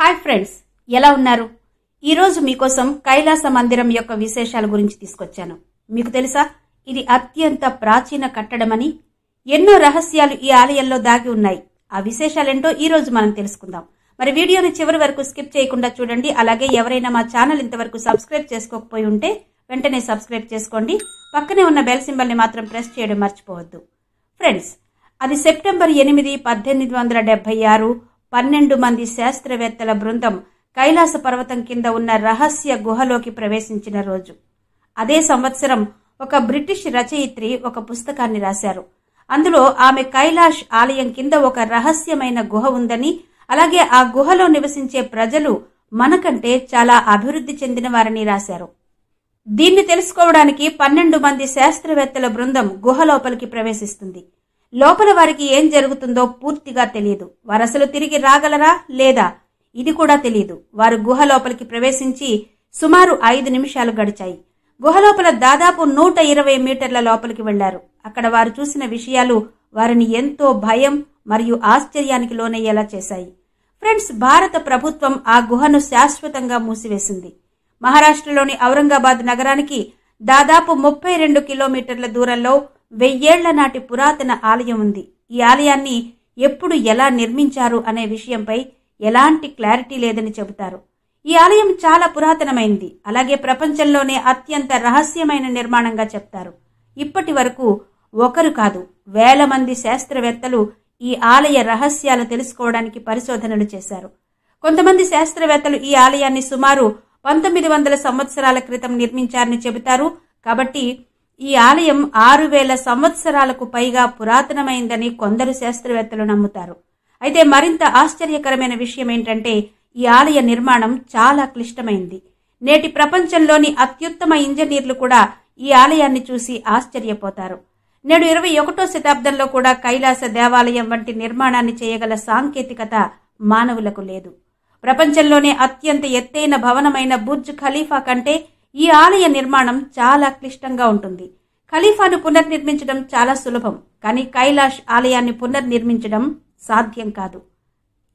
hi friends ఎలా ఉన్నారు ఈరోజు మీకోసం కైలాస మందిరం యొక్క విశేషాల గురించి తీసుకొచ్చాను మీకు తెలుసా ఇది అత్యంత ప్రాచీన కట్టడమని ఎన్నో రహస్యాలు ఈ ఆలయంలో దాగి ఉన్నాయి ఆ విశేషాలేంటో రోజు మనం తెలుసుకుందాం మరి వీడియోని చివరి వరకు స్కిప్ చేయకుండా చూడండి అలాగే ఎవరైనా మా ఛానల్ ఇంతవరకు సబ్స్క్రైబ్ చేసుకోకపోయి ఉంటే వెంటనే సబ్స్క్రైబ్ చేసుకోండి పక్కనే ఉన్న బెల్ సింబల్ని మాత్రం ప్రెస్ చేయడం మర్చిపోవద్దు ఫ్రెండ్స్ అది సెప్టెంబర్ ఎనిమిది పద్దెనిమిది వందల డెబ్బై ఆరు పన్నెండు మంది శాస్త్రవేత్తల బృందం కైలాస పర్వతం కింద ఉన్న రహస్య గుహలోకి ప్రవేశించిన రోజు అదే సంవత్సరం ఒక బ్రిటిష్ రచయిత్రి ఒక పుస్తకాన్ని రాశారు అందులో ఆమె కైలాష్ ఆలయం కింద ఒక రహస్యమైన గుహ ఉందని అలాగే ఆ గుహలో నివసించే ప్రజలు మనకంటే చాలా అభివృద్ధి చెందిన వారని రాశారు దీన్ని తెలుసుకోవడానికి పన్నెండు మంది శాస్త్రవేత్తల బృందం గుహ లోపలికి ప్రవేశిస్తుంది లోపల వారికి ఏం జరుగుతుందో పూర్తిగా తెలియదు వారు అసలు తిరిగి రాగలరా లేదా ఇది కూడా తెలియదు వారు గుహ లోపలికి ప్రవేశించి సుమారు ఐదు నిమిషాలు గడిచాయి గుహలోపల దాదాపు నూట ఇరవై మీటర్ల లోపలికి వెళ్లారు అక్కడ వారు చూసిన విషయాలు వారిని ఎంతో భయం మరియు ఆశ్చర్యానికి లోనయ్యేలా చేశాయి ఫ్రెండ్స్ భారత ప్రభుత్వం ఆ గుహను శాశ్వతంగా మూసివేసింది మహారాష్ట్రలోని ఔరంగాబాద్ నగరానికి దాదాపు ముప్పై రెండు కిలోమీటర్ల దూరంలో వెయ్యేళ్ల నాటి పురాతన ఆలయం ఉంది ఈ ఆలయాన్ని ఎప్పుడు ఎలా నిర్మించారు అనే విషయంపై ఎలాంటి క్లారిటీ లేదని చెబుతారు ఈ ఆలయం చాలా పురాతనమైంది అలాగే ప్రపంచంలోనే అత్యంత రహస్యమైన నిర్మాణంగా చెప్తారు ఇప్పటి వరకు ఒకరు కాదు వేల మంది శాస్త్రవేత్తలు ఈ ఆలయ రహస్యాలు తెలుసుకోవడానికి పరిశోధనలు చేశారు కొంతమంది శాస్త్రవేత్తలు ఈ ఆలయాన్ని సుమారు పంతొమ్మిది వందల సంవత్సరాల క్రితం నిర్మించారని చెబుతారు కాబట్టి ఈ ఆలయం ఆరు వేల సంవత్సరాలకు పైగా పురాతనమైందని కొందరు శాస్త్రవేత్తలు నమ్ముతారు అయితే మరింత ఆశ్చర్యకరమైన విషయం ఏంటంటే ఈ ఆలయ నిర్మాణం చాలా క్లిష్టమైంది నేటి ప్రపంచంలోని అత్యుత్తమ ఇంజనీర్లు కూడా ఈ ఆలయాన్ని చూసి ఆశ్చర్యపోతారు నేడు ఇరవై ఒకటో శతాబ్దంలో కూడా కైలాస దేవాలయం వంటి నిర్మాణాన్ని చేయగల సాంకేతికత మానవులకు లేదు ప్రపంచంలోనే అత్యంత ఎత్తైన భవనమైన బుర్జ్ ఖలీఫా కంటే ఈ ఆలయ నిర్మాణం చాలా క్లిష్టంగా ఉంటుంది ఖలీఫాను పునర్నిర్మించడం చాలా సులభం కానీ కైలాష్ ఆలయాన్ని పునర్నిర్మించడం సాధ్యం కాదు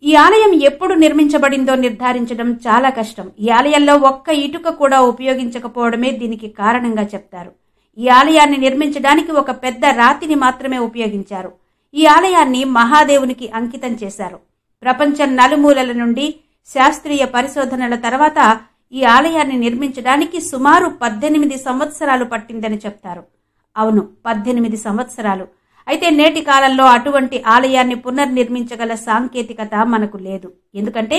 ఈ ఆలయం ఎప్పుడు నిర్మించబడిందో నిర్ధారించడం చాలా కష్టం ఈ ఆలయంలో ఒక్క ఇటుక కూడా ఉపయోగించకపోవడమే దీనికి కారణంగా చెప్తారు ఈ ఆలయాన్ని నిర్మించడానికి ఒక పెద్ద రాతిని మాత్రమే ఉపయోగించారు ఈ ఆలయాన్ని మహాదేవునికి అంకితం చేశారు ప్రపంచం నలుమూలల నుండి శాస్త్రీయ పరిశోధనల తర్వాత ఈ ఆలయాన్ని నిర్మించడానికి సుమారు పద్దెనిమిది సంవత్సరాలు పట్టిందని చెప్తారు అవును పద్దెనిమిది సంవత్సరాలు అయితే నేటి కాలంలో అటువంటి ఆలయాన్ని పునర్నిర్మించగల సాంకేతికత మనకు లేదు ఎందుకంటే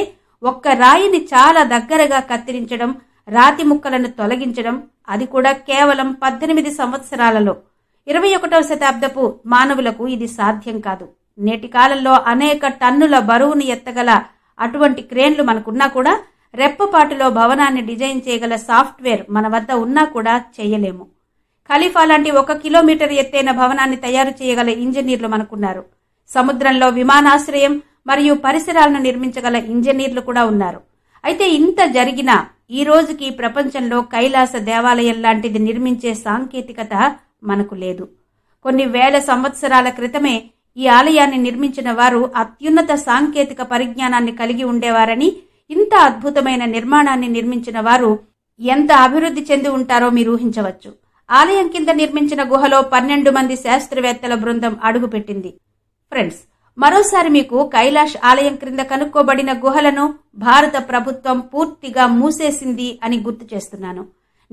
ఒక్క రాయిని చాలా దగ్గరగా కత్తిరించడం రాతి ముక్కలను తొలగించడం అది కూడా కేవలం పద్దెనిమిది సంవత్సరాలలో ఇరవై ఒకటవ శతాబ్దపు మానవులకు ఇది సాధ్యం కాదు నేటి కాలంలో అనేక టన్నుల బరువును ఎత్తగల అటువంటి క్రేన్లు మనకున్నా కూడా రెప్పపాటులో భవనాన్ని డిజైన్ చేయగల సాఫ్ట్వేర్ మన వద్ద ఉన్నా కూడా చేయలేము ఖలీఫా లాంటి ఒక కిలోమీటర్ ఎత్తైన భవనాన్ని తయారు చేయగల ఇంజనీర్లు మనకున్నారు సముద్రంలో విమానాశ్రయం మరియు పరిసరాలను నిర్మించగల ఇంజనీర్లు కూడా ఉన్నారు అయితే ఇంత జరిగినా ఈ రోజుకి ప్రపంచంలో కైలాస దేవాలయం లాంటిది నిర్మించే సాంకేతికత మనకు లేదు కొన్ని వేల సంవత్సరాల క్రితమే ఈ ఆలయాన్ని నిర్మించిన వారు అత్యున్నత సాంకేతిక పరిజ్ఞానాన్ని కలిగి ఉండేవారని ఇంత అద్భుతమైన నిర్మాణాన్ని నిర్మించిన వారు ఎంత అభివృద్ధి చెంది ఉంటారో మీరు ఊహించవచ్చు ఆలయం కింద నిర్మించిన గుహలో పన్నెండు మంది శాస్త్రవేత్తల బృందం అడుగుపెట్టింది ఫ్రెండ్స్ మరోసారి మీకు కైలాష్ ఆలయం క్రింద కనుక్కోబడిన గుహలను భారత ప్రభుత్వం పూర్తిగా మూసేసింది అని గుర్తు చేస్తున్నాను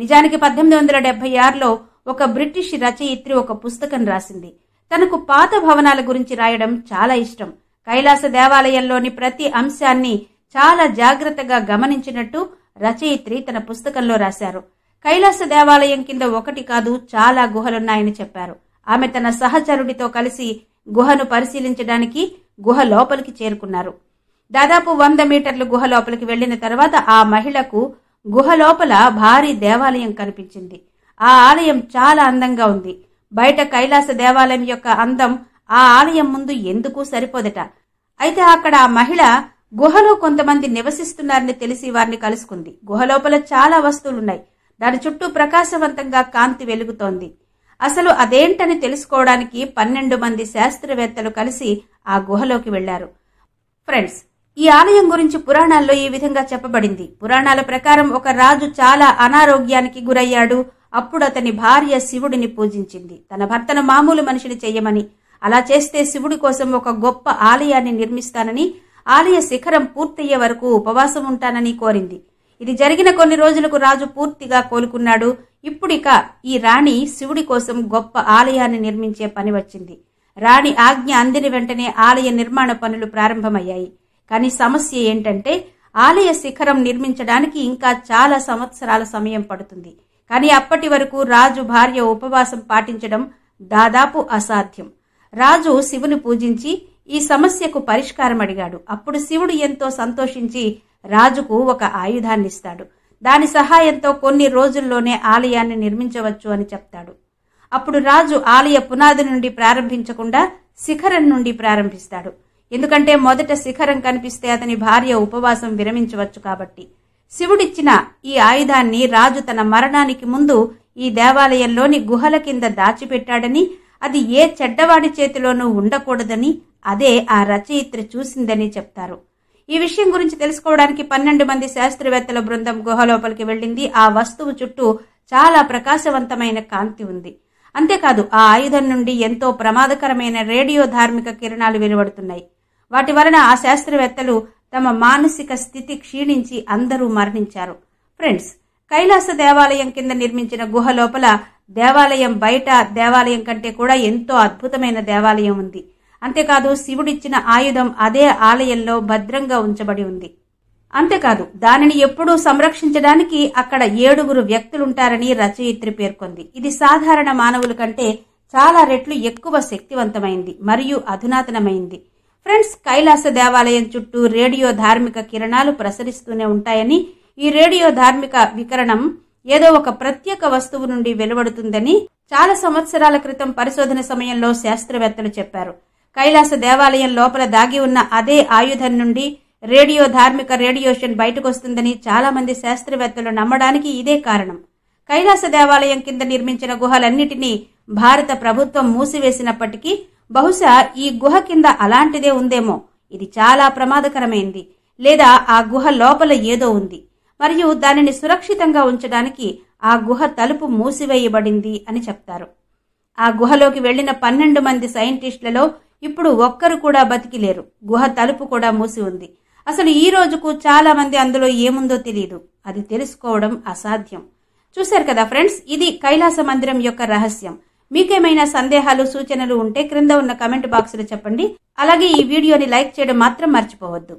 నిజానికి పద్దెనిమిది వందల డెబ్బై ఆరులో ఒక బ్రిటిష్ రచయిత్రి ఒక పుస్తకం రాసింది తనకు పాత భవనాల గురించి రాయడం చాలా ఇష్టం కైలాస దేవాలయంలోని ప్రతి అంశాన్ని చాలా జాగ్రత్తగా గమనించినట్టు రచయిత్రి తన పుస్తకంలో రాశారు కైలాస దేవాలయం కింద ఒకటి కాదు చాలా గుహలున్నాయని చెప్పారు ఆమె తన సహచరుడితో కలిసి గుహను పరిశీలించడానికి గుహ లోపలికి చేరుకున్నారు దాదాపు వంద మీటర్లు గుహ లోపలికి వెళ్లిన తర్వాత ఆ మహిళకు గుహ లోపల భారీ దేవాలయం కనిపించింది ఆ ఆలయం చాలా అందంగా ఉంది బయట కైలాస దేవాలయం యొక్క అందం ఆ ఆలయం ముందు ఎందుకు సరిపోదట అయితే అక్కడ ఆ మహిళ గుహలో కొంతమంది నివసిస్తున్నారని తెలిసి వారిని కలుసుకుంది గుహలోపల చాలా వస్తువులున్నాయి దాని చుట్టూ ప్రకాశవంతంగా కాంతి వెలుగుతోంది అసలు అదేంటని తెలుసుకోవడానికి పన్నెండు మంది శాస్త్రవేత్తలు కలిసి ఆ గుహలోకి వెళ్లారు ఫ్రెండ్స్ ఈ ఆలయం గురించి పురాణాల్లో ఈ విధంగా చెప్పబడింది పురాణాల ప్రకారం ఒక రాజు చాలా అనారోగ్యానికి గురయ్యాడు అప్పుడు అతని భార్య శివుడిని పూజించింది తన భర్తను మామూలు మనిషిని చెయ్యమని అలా చేస్తే శివుడి కోసం ఒక గొప్ప ఆలయాన్ని నిర్మిస్తానని ఆలయ శిఖరం పూర్తయ్యే వరకు ఉపవాసం ఉంటానని కోరింది ఇది జరిగిన కొన్ని రోజులకు రాజు పూర్తిగా కోలుకున్నాడు ఇప్పుడిక ఈ రాణి శివుడి కోసం గొప్ప ఆలయాన్ని నిర్మించే పని వచ్చింది రాణి ఆజ్ఞ అందిన వెంటనే ఆలయ నిర్మాణ పనులు ప్రారంభమయ్యాయి కానీ సమస్య ఏంటంటే ఆలయ శిఖరం నిర్మించడానికి ఇంకా చాలా సంవత్సరాల సమయం పడుతుంది కానీ అప్పటి వరకు రాజు భార్య ఉపవాసం పాటించడం దాదాపు అసాధ్యం రాజు శివుని పూజించి ఈ సమస్యకు పరిష్కారం అడిగాడు అప్పుడు శివుడు ఎంతో సంతోషించి రాజుకు ఒక ఆయుధాన్నిస్తాడు దాని సహాయంతో కొన్ని రోజుల్లోనే ఆలయాన్ని నిర్మించవచ్చు అని చెప్తాడు అప్పుడు రాజు ఆలయ పునాది నుండి ప్రారంభించకుండా శిఖరం నుండి ప్రారంభిస్తాడు ఎందుకంటే మొదట శిఖరం కనిపిస్తే అతని భార్య ఉపవాసం విరమించవచ్చు కాబట్టి శివుడిచ్చిన ఈ ఆయుధాన్ని రాజు తన మరణానికి ముందు ఈ దేవాలయంలోని గుహల కింద దాచిపెట్టాడని అది ఏ చెడ్డవాడి చేతిలోనూ ఉండకూడదని అదే ఆ రచయిత్రి చూసిందని చెప్తారు ఈ విషయం గురించి తెలుసుకోవడానికి పన్నెండు మంది శాస్త్రవేత్తల బృందం గుహ లోపలికి వెళ్ళింది ఆ వస్తువు చుట్టూ చాలా ప్రకాశవంతమైన కాంతి ఉంది అంతేకాదు ఆ ఆయుధం నుండి ఎంతో ప్రమాదకరమైన రేడియో ధార్మిక కిరణాలు వెలువడుతున్నాయి వాటి వలన ఆ శాస్త్రవేత్తలు తమ మానసిక స్థితి క్షీణించి అందరూ మరణించారు ఫ్రెండ్స్ కైలాస దేవాలయం కింద నిర్మించిన గుహ లోపల దేవాలయం బయట దేవాలయం కంటే కూడా ఎంతో అద్భుతమైన దేవాలయం ఉంది అంతేకాదు శివుడిచ్చిన ఆయుధం అదే ఆలయంలో భద్రంగా ఉంచబడి ఉంది అంతేకాదు దానిని ఎప్పుడూ సంరక్షించడానికి అక్కడ ఏడుగురు వ్యక్తులుంటారని రచయిత్రి పేర్కొంది ఇది సాధారణ మానవుల కంటే చాలా రెట్లు ఎక్కువ శక్తివంతమైంది మరియు అధునాతనమైంది ఫ్రెండ్స్ కైలాస దేవాలయం చుట్టూ రేడియో ధార్మిక కిరణాలు ప్రసరిస్తూనే ఉంటాయని ఈ రేడియో ధార్మిక వికరణం ఏదో ఒక ప్రత్యేక వస్తువు నుండి వెలువడుతుందని చాలా సంవత్సరాల క్రితం పరిశోధన సమయంలో శాస్త్రవేత్తలు చెప్పారు కైలాస దేవాలయం లోపల దాగి ఉన్న అదే ఆయుధం నుండి రేడియో ధార్మిక రేడియోషన్ బయటకొస్తుందని చాలామంది శాస్త్రవేత్తలు నమ్మడానికి ఇదే కారణం కైలాస దేవాలయం కింద నిర్మించిన గుహలన్నిటినీ భారత ప్రభుత్వం మూసివేసినప్పటికీ బహుశా ఈ గుహ కింద అలాంటిదే ఉందేమో ఇది చాలా ప్రమాదకరమైంది లేదా ఆ గుహ లోపల ఏదో ఉంది మరియు దానిని సురక్షితంగా ఉంచడానికి ఆ గుహ తలుపు మూసివేయబడింది అని చెప్తారు ఆ గుహలోకి వెళ్లిన పన్నెండు మంది సైంటిస్టులలో ఇప్పుడు ఒక్కరు కూడా బతికిలేరు గుహ తలుపు కూడా మూసి ఉంది అసలు ఈ రోజుకు చాలా మంది అందులో ఏముందో తెలియదు అది తెలుసుకోవడం అసాధ్యం చూశారు కదా ఫ్రెండ్స్ ఇది కైలాస మందిరం యొక్క రహస్యం మీకేమైనా సందేహాలు సూచనలు ఉంటే క్రింద ఉన్న కమెంట్ బాక్స్లో చెప్పండి అలాగే ఈ వీడియోని లైక్ చేయడం మాత్రం మర్చిపోవద్దు